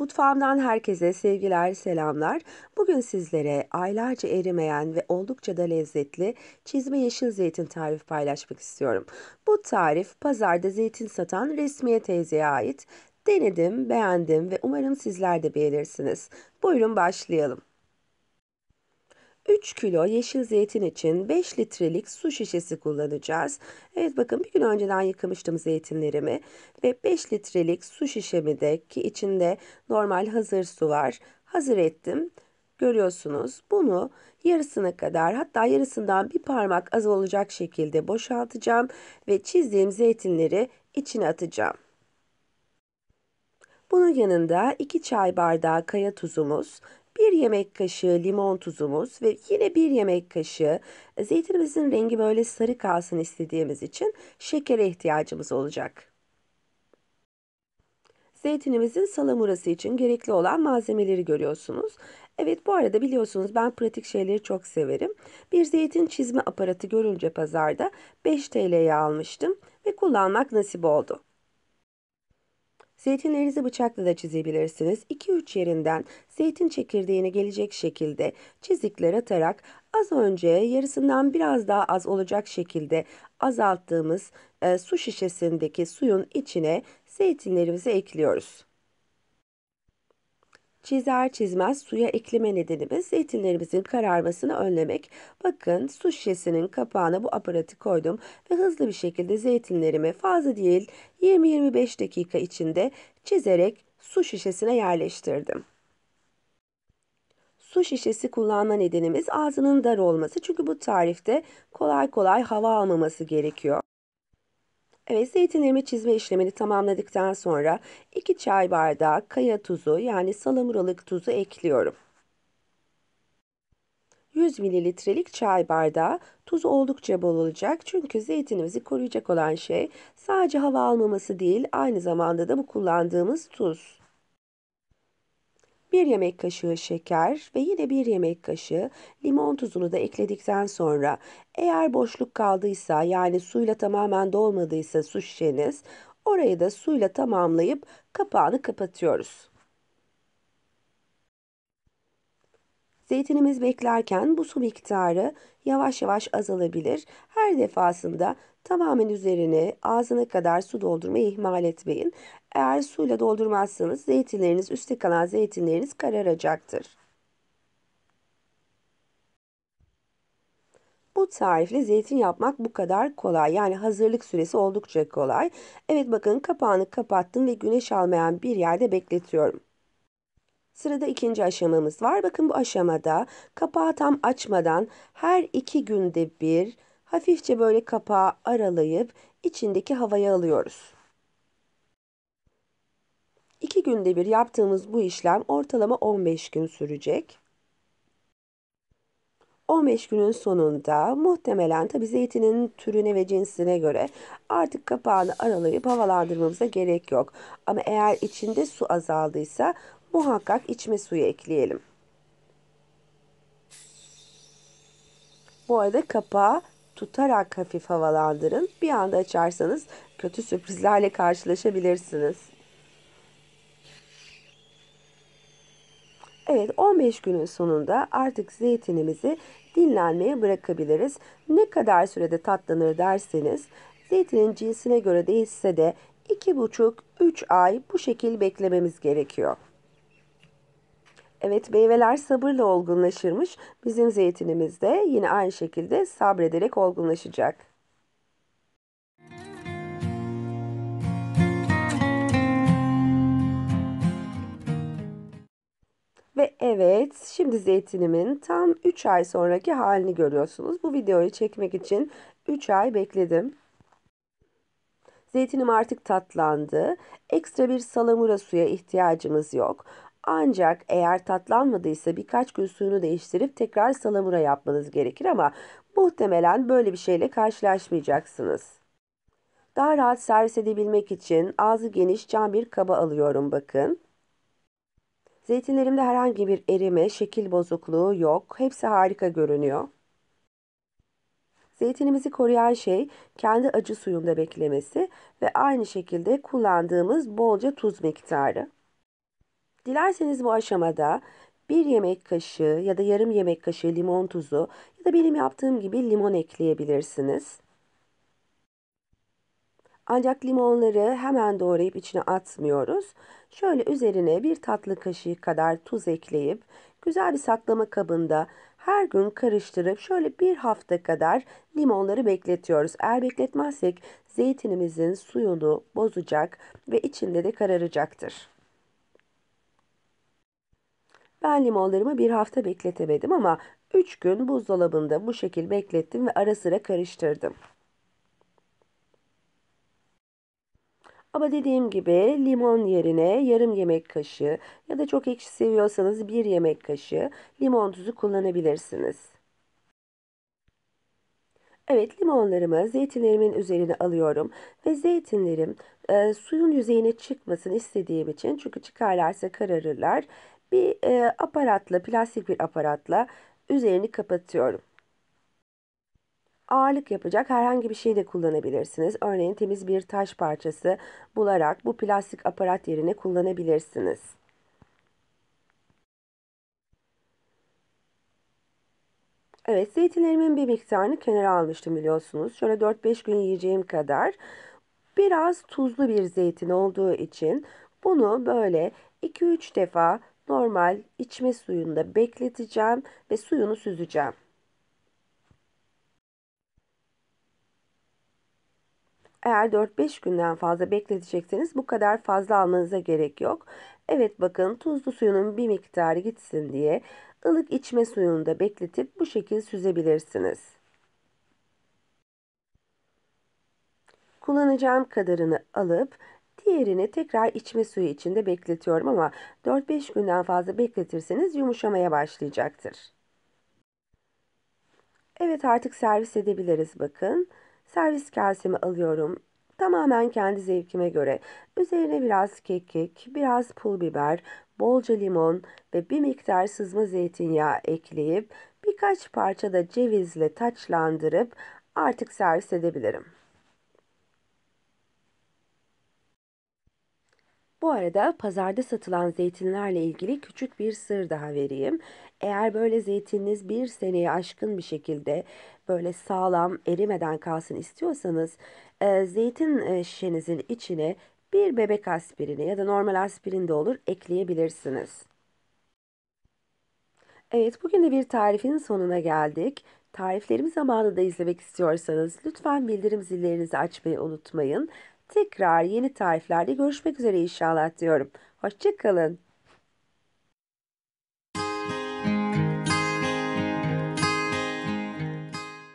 Mutfağımdan herkese sevgiler, selamlar. Bugün sizlere aylarca erimeyen ve oldukça da lezzetli çizme yeşil zeytin tarifi paylaşmak istiyorum. Bu tarif pazarda zeytin satan resmiye teyzeye ait. Denedim, beğendim ve umarım sizler de beğenirsiniz. Buyurun başlayalım. 3 kilo yeşil zeytin için 5 litrelik su şişesi kullanacağız. Evet bakın bir gün önceden yıkamıştım zeytinlerimi ve 5 litrelik su şişemi de ki içinde normal hazır su var hazır ettim. Görüyorsunuz bunu yarısına kadar hatta yarısından bir parmak az olacak şekilde boşaltacağım ve çizdiğim zeytinleri içine atacağım. Bunun yanında 2 çay bardağı kaya tuzumuz 1 yemek kaşığı limon tuzumuz ve yine 1 yemek kaşığı e, zeytinimizin rengi böyle sarı kalsın istediğimiz için şekere ihtiyacımız olacak. Zeytinimizin salamurası için gerekli olan malzemeleri görüyorsunuz. Evet bu arada biliyorsunuz ben pratik şeyleri çok severim. Bir zeytin çizme aparatı görünce pazarda 5 TL'ye almıştım ve kullanmak nasip oldu. Zeytinlerinizi bıçakla da çizebilirsiniz. 2-3 yerinden zeytin çekirdeğini gelecek şekilde çizikler atarak az önce yarısından biraz daha az olacak şekilde azalttığımız e, su şişesindeki suyun içine zeytinlerimizi ekliyoruz. Çizer çizmez suya ekleme nedenimiz zeytinlerimizin kararmasını önlemek. Bakın su şişesinin kapağına bu aparatı koydum ve hızlı bir şekilde zeytinlerimi fazla değil 20-25 dakika içinde çizerek su şişesine yerleştirdim. Su şişesi kullanma nedenimiz ağzının dar olması çünkü bu tarifte kolay kolay hava almaması gerekiyor. Evet zeytinlerimi çizme işlemini tamamladıktan sonra 2 çay bardağı kaya tuzu yani salamuralık tuzu ekliyorum. 100 mililitrelik çay bardağı tuz oldukça bol olacak çünkü zeytinimizi koruyacak olan şey sadece hava almaması değil aynı zamanda da bu kullandığımız tuz. 1 yemek kaşığı şeker ve yine 1 yemek kaşığı limon tuzunu da ekledikten sonra eğer boşluk kaldıysa yani suyla tamamen dolmadıysa su şişeniz orayı da suyla tamamlayıp kapağını kapatıyoruz. Zeytinimiz beklerken bu su miktarı yavaş yavaş azalabilir. Her defasında Tamamen üzerine ağzına kadar su doldurmayı ihmal etmeyin. Eğer suyla doldurmazsanız zeytinleriniz, üstte kalan zeytinleriniz kararacaktır. Bu tarifle zeytin yapmak bu kadar kolay. Yani hazırlık süresi oldukça kolay. Evet bakın kapağını kapattım ve güneş almayan bir yerde bekletiyorum. Sırada ikinci aşamamız var. Bakın bu aşamada kapağı tam açmadan her iki günde bir hafifçe böyle kapağı aralayıp içindeki havayı alıyoruz. İki günde bir yaptığımız bu işlem ortalama 15 gün sürecek. 15 günün sonunda muhtemelen tabi zeytinin türüne ve cinsine göre artık kapağını aralayıp havalandırmamıza gerek yok. Ama eğer içinde su azaldıysa muhakkak içme suyu ekleyelim. Bu arada kapağı tutarak hafif havalandırın. Bir anda açarsanız kötü sürprizlerle karşılaşabilirsiniz. Evet 15 günün sonunda artık zeytinimizi dinlenmeye bırakabiliriz. Ne kadar sürede tatlanır derseniz zeytinin cinsine göre değişse de 2,5-3 ay bu şekil beklememiz gerekiyor. Evet meyveler sabırla olgunlaşırmış. Bizim zeytinimiz de yine aynı şekilde sabrederek olgunlaşacak. Ve evet şimdi zeytinimin tam 3 ay sonraki halini görüyorsunuz. Bu videoyu çekmek için 3 ay bekledim. Zeytinim artık tatlandı. Ekstra bir salamura suya ihtiyacımız yok. Ancak eğer tatlanmadıysa birkaç gün suyunu değiştirip tekrar salamura yapmanız gerekir ama muhtemelen böyle bir şeyle karşılaşmayacaksınız. Daha rahat servis edebilmek için ağzı geniş cam bir kaba alıyorum bakın. Zeytinlerimde herhangi bir erime, şekil bozukluğu yok. Hepsi harika görünüyor. Zeytinimizi koruyan şey kendi acı suyunda beklemesi ve aynı şekilde kullandığımız bolca tuz miktarı. Dilerseniz bu aşamada bir yemek kaşığı ya da yarım yemek kaşığı limon tuzu ya da benim yaptığım gibi limon ekleyebilirsiniz. Ancak limonları hemen doğrayıp içine atmıyoruz. Şöyle üzerine bir tatlı kaşığı kadar tuz ekleyip güzel bir saklama kabında her gün karıştırıp şöyle bir hafta kadar limonları bekletiyoruz. Eğer bekletmezsek zeytinimizin suyunu bozacak ve içinde de kararacaktır. Ben limonlarımı bir hafta bekletemedim ama 3 gün buzdolabında bu şekil beklettim ve ara sıra karıştırdım. Ama dediğim gibi limon yerine yarım yemek kaşığı ya da çok ekşi seviyorsanız bir yemek kaşığı limon tuzu kullanabilirsiniz. Evet limonlarımı zeytinlerimin üzerine alıyorum ve zeytinlerim e, suyun yüzeyine çıkmasını istediğim için çünkü çıkarlarsa kararırlar bir e, aparatla, plastik bir aparatla üzerini kapatıyorum. Ağırlık yapacak herhangi bir şey de kullanabilirsiniz. Örneğin temiz bir taş parçası bularak bu plastik aparat yerine kullanabilirsiniz. Evet zeytinlerimin bir miktarını kenara almıştım biliyorsunuz. Şöyle 4-5 gün yiyeceğim kadar biraz tuzlu bir zeytin olduğu için bunu böyle 2-3 defa normal içme suyunda bekleteceğim ve suyunu süzeceğim. Eğer 4-5 günden fazla bekletecekseniz bu kadar fazla almanıza gerek yok. Evet bakın tuzlu suyunun bir miktarı gitsin diye ılık içme suyunda bekletip bu şekilde süzebilirsiniz. Kullanacağım kadarını alıp Diğerini tekrar içme suyu içinde bekletiyorum ama 4-5 günden fazla bekletirseniz yumuşamaya başlayacaktır. Evet artık servis edebiliriz bakın. Servis kasemi alıyorum. Tamamen kendi zevkime göre. Üzerine biraz kekik, biraz pul biber, bolca limon ve bir miktar sızma zeytinyağı ekleyip birkaç parça da cevizle taçlandırıp artık servis edebilirim. Bu arada pazarda satılan zeytinlerle ilgili küçük bir sır daha vereyim. Eğer böyle zeytininiz bir seneyi aşkın bir şekilde böyle sağlam erimeden kalsın istiyorsanız e, zeytin e, şişenizin içine bir bebek aspirini ya da normal aspirin de olur ekleyebilirsiniz. Evet bugün de bir tarifin sonuna geldik. Tariflerimi zamanında izlemek istiyorsanız lütfen bildirim zillerinizi açmayı unutmayın. Tekrar yeni tariflerde görüşmek üzere inşallah diyorum. Hoşçakalın.